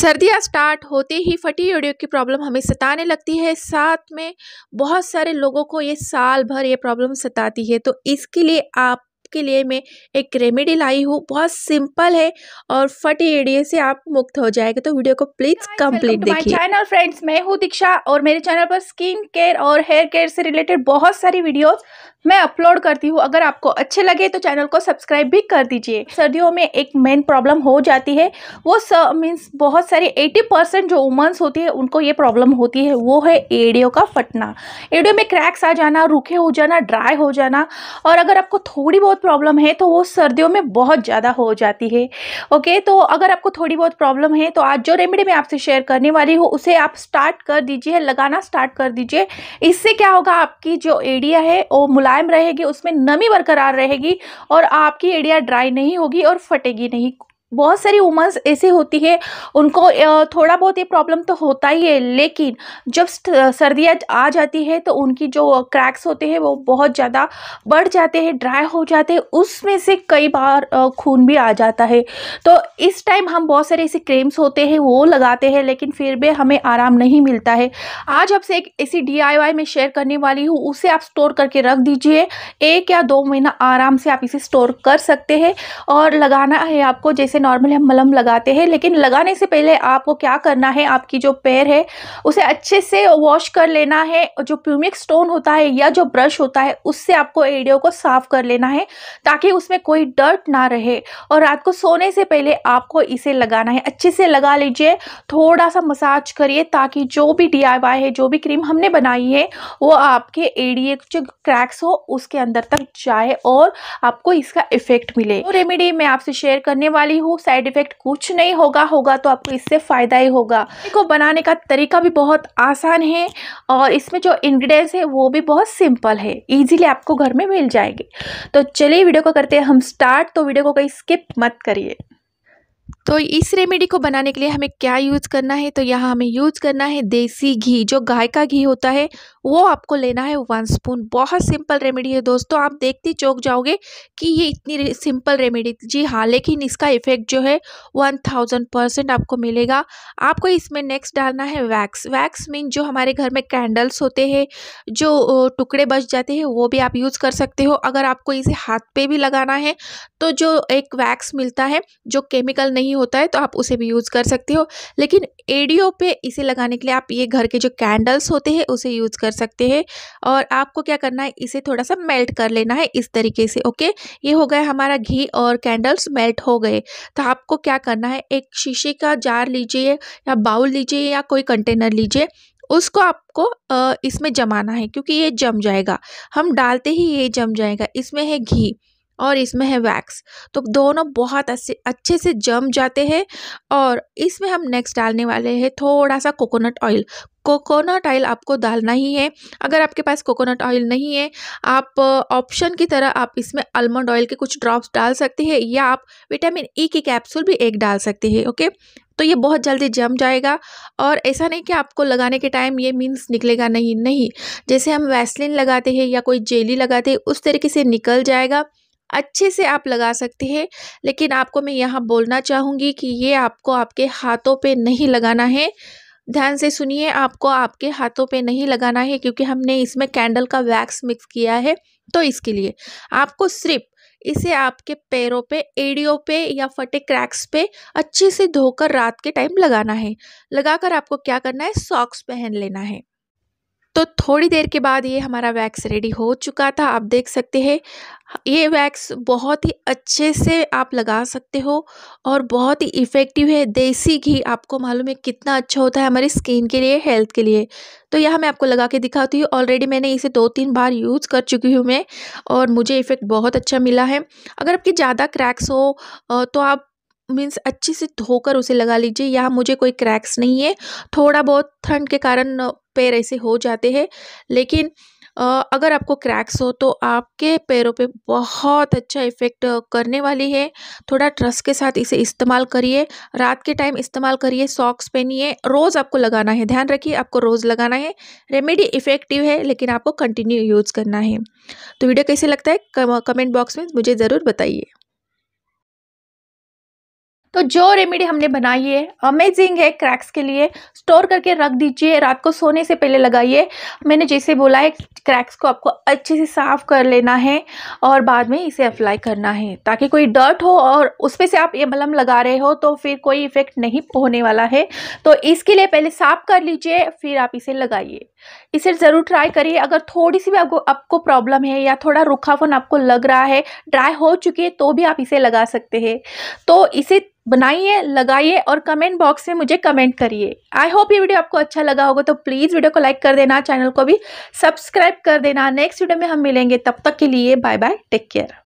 सर्दियाँ स्टार्ट होते ही फटी ऑडियो की प्रॉब्लम हमें सताने लगती है साथ में बहुत सारे लोगों को ये साल भर ये प्रॉब्लम सताती है तो इसके लिए आप के लिए मैं एक रेमेडी लाई हूँ बहुत सिंपल है और फटी एडिए से आप मुक्त हो जाएगा तो वीडियो को प्लीज़ कंप्लीट देखिए चैनल फ्रेंड्स मैं हूँ दीक्षा और मेरे चैनल पर स्किन केयर और हेयर केयर से रिलेटेड बहुत सारी वीडियोज़ मैं अपलोड करती हूँ अगर आपको अच्छे लगे तो चैनल को सब्सक्राइब भी कर दीजिए सर्दियों में एक मेन प्रॉब्लम हो जाती है वो मीन्स बहुत सारी 80 परसेंट जो वुमन्स होती है उनको ये प्रॉब्लम होती है वो है एडियो का फटना एडियो में क्रैक्स आ जाना रूखे हो जाना ड्राई हो जाना और अगर आपको थोड़ी बहुत प्रॉब्लम है तो वो सर्दियों में बहुत ज़्यादा हो जाती है ओके तो अगर आपको थोड़ी बहुत प्रॉब्लम है तो आज जो रेमेडी मैं आपसे शेयर करने वाली हूँ उसे आप स्टार्ट कर दीजिए लगाना स्टार्ट कर दीजिए इससे क्या होगा आपकी जो एडिया है वो मुलायम रहेगी उसमें नमी बरकरार रहेगी और आपकी एडिया ड्राई नहीं होगी और फटेगी नहीं बहुत सारी वुमन्स ऐसे होती है उनको थोड़ा बहुत ये प्रॉब्लम तो होता ही है लेकिन जब सर्दियाँ आ जाती है तो उनकी जो क्रैक्स होते हैं वो बहुत ज़्यादा बढ़ जाते हैं ड्राई हो जाते हैं उसमें से कई बार खून भी आ जाता है तो इस टाइम हम बहुत सारे ऐसे क्रीम्स होते हैं वो लगाते हैं लेकिन फिर भी हमें आराम नहीं मिलता है आज आपसे एक ऐसी डी मैं शेयर करने वाली हूँ उसे आप स्टोर करके रख दीजिए एक या दो महीना आराम से आप इसे स्टोर कर सकते हैं और लगाना है आपको जैसे नॉर्मली हम मलम लगाते हैं लेकिन लगाने से पहले आपको क्या करना है आपकी जो पैर है उसे अच्छे से वॉश कर लेना है जो प्यूमिक स्टोन होता है या जो ब्रश होता है उससे आपको एडियो को साफ़ कर लेना है ताकि उसमें कोई डर्ट ना रहे और रात को सोने से पहले आपको इसे लगाना है अच्छे से लगा लीजिए थोड़ा सा मसाज करिए ताकि जो भी डी है जो भी क्रीम हमने बनाई है वो आपके एडिये जो क्रैक्स हो उसके अंदर तक जाए और आपको इसका इफेक्ट मिले तो रेमेडी मैं आपसे शेयर करने वाली हूँ साइड इफेक्ट कुछ नहीं होगा होगा तो आपको इससे फ़ायदा ही होगा इसको बनाने का तरीका भी बहुत आसान है और इसमें जो इन्ग्रीडियंट्स है वो भी बहुत सिंपल है ईजिली आपको घर में मिल जाएंगे तो चलिए वीडियो को करते हैं हम स्टार्ट तो वीडियो को कहीं स्किप मत करिए तो इस रेमेडी को बनाने के लिए हमें क्या यूज़ करना है तो यहाँ हमें यूज़ करना है देसी घी जो गाय का घी होता है वो आपको लेना है वन स्पून बहुत सिंपल रेमेडी है दोस्तों आप देखते चौक जाओगे कि ये इतनी सिंपल रेमेडी जी हाँ लेकिन इसका इफेक्ट जो है वन थाउजेंड परसेंट आपको मिलेगा आपको इसमें नेक्स्ट डालना है वैक्स वैक्स मीन जो हमारे घर में कैंडल्स होते हैं जो टुकड़े बच जाते हैं वो भी आप यूज़ कर सकते हो अगर आपको इसे हाथ पे भी लगाना है तो जो एक वैक्स मिलता है जो केमिकल नहीं नहीं होता है तो आप उसे भी यूज़ कर सकते हो लेकिन एडियो पे इसे लगाने के लिए आप ये घर के जो कैंडल्स होते हैं उसे यूज़ कर सकते हैं और आपको क्या करना है इसे थोड़ा सा मेल्ट कर लेना है इस तरीके से ओके ये हो गया हमारा घी और कैंडल्स मेल्ट हो गए तो आपको क्या करना है एक शीशे का जार लीजिए या बाउल लीजिए या कोई कंटेनर लीजिए उसको आपको इसमें जमाना है क्योंकि ये जम जाएगा हम डालते ही ये जम जाएगा इसमें है घी और इसमें है वैक्स तो दोनों बहुत अच्छे से जम जाते हैं और इसमें हम नेक्स्ट डालने वाले हैं थोड़ा सा कोकोनट ऑयल कोकोनट ऑयल आपको डालना ही है अगर आपके पास कोकोनट ऑयल नहीं है आप ऑप्शन की तरह आप इसमें आलमंड ऑयल के कुछ ड्रॉप्स डाल सकते हैं या आप विटामिन ई e की कैप्सूल भी एक डाल सकते हैं ओके तो ये बहुत जल्दी जम जाएगा और ऐसा नहीं कि आपको लगाने के टाइम ये मीन्स निकलेगा नहीं नहीं जैसे हम वैसलिन लगाते हैं या कोई जेली लगाते हैं उस तरीके से निकल जाएगा अच्छे से आप लगा सकते हैं लेकिन आपको मैं यहाँ बोलना चाहूँगी कि ये आपको आपके हाथों पे नहीं लगाना है ध्यान से सुनिए आपको आपके हाथों पे नहीं लगाना है क्योंकि हमने इसमें कैंडल का वैक्स मिक्स किया है तो इसके लिए आपको सिर्फ इसे आपके पैरों पे एड़ियों पे या फटे क्रैक्स पे अच्छे से धोकर रात के टाइम लगाना है लगाकर आपको क्या करना है सॉक्स पहन लेना है तो थोड़ी देर के बाद ये हमारा वैक्स रेडी हो चुका था आप देख सकते हैं ये वैक्स बहुत ही अच्छे से आप लगा सकते हो और बहुत ही इफ़ेक्टिव है देसी घी आपको मालूम है कितना अच्छा होता है हमारी स्किन के लिए हेल्थ के लिए तो यह मैं आपको लगा के दिखाती हूँ ऑलरेडी मैंने इसे दो तीन बार यूज़ कर चुकी हूँ मैं और मुझे इफ़ेक्ट बहुत अच्छा मिला है अगर आपके ज़्यादा क्रैक्स हो तो आप मीन्स अच्छे से धोकर उसे लगा लीजिए यहाँ मुझे कोई क्रैक्स नहीं है थोड़ा बहुत ठंड के कारण पैर ऐसे हो जाते हैं लेकिन अगर आपको क्रैक्स हो तो आपके पैरों पे बहुत अच्छा इफ़ेक्ट करने वाली है थोड़ा ट्रस्ट के साथ इसे इस्तेमाल करिए रात के टाइम इस्तेमाल करिए सॉक्स पहनिए रोज़ आपको लगाना है ध्यान रखिए आपको रोज़ लगाना है रेमेडी इफ़ेक्टिव है लेकिन आपको कंटिन्यू यूज़ करना है तो वीडियो कैसे लगता है कमेंट बॉक्स में मुझे ज़रूर बताइए तो जो रेमेडी हमने बनाई है अमेजिंग है क्रैक्स के लिए स्टोर करके रख दीजिए रात को सोने से पहले लगाइए मैंने जैसे बोला है क्रैक्स को आपको अच्छे से साफ़ कर लेना है और बाद में इसे अप्लाई करना है ताकि कोई डर्ट हो और उसमें से आप ये मलम लगा रहे हो तो फिर कोई इफ़ेक्ट नहीं होने वाला है तो इसके लिए पहले साफ़ कर लीजिए फिर आप इसे लगाइए इसे ज़रूर ट्राई करिए अगर थोड़ी सी भी आपको आपको प्रॉब्लम है या थोड़ा रूखापन आपको लग रहा है ड्राई हो चुकी है तो भी आप इसे लगा सकते हैं तो इसे बनाइए लगाइए और कमेंट बॉक्स में मुझे कमेंट करिए आई होप ये वीडियो आपको अच्छा लगा होगा तो प्लीज़ वीडियो को लाइक कर देना चैनल को भी सब्सक्राइब कर देना नेक्स्ट वीडियो में हम मिलेंगे तब तक के लिए बाय बाय टेक केयर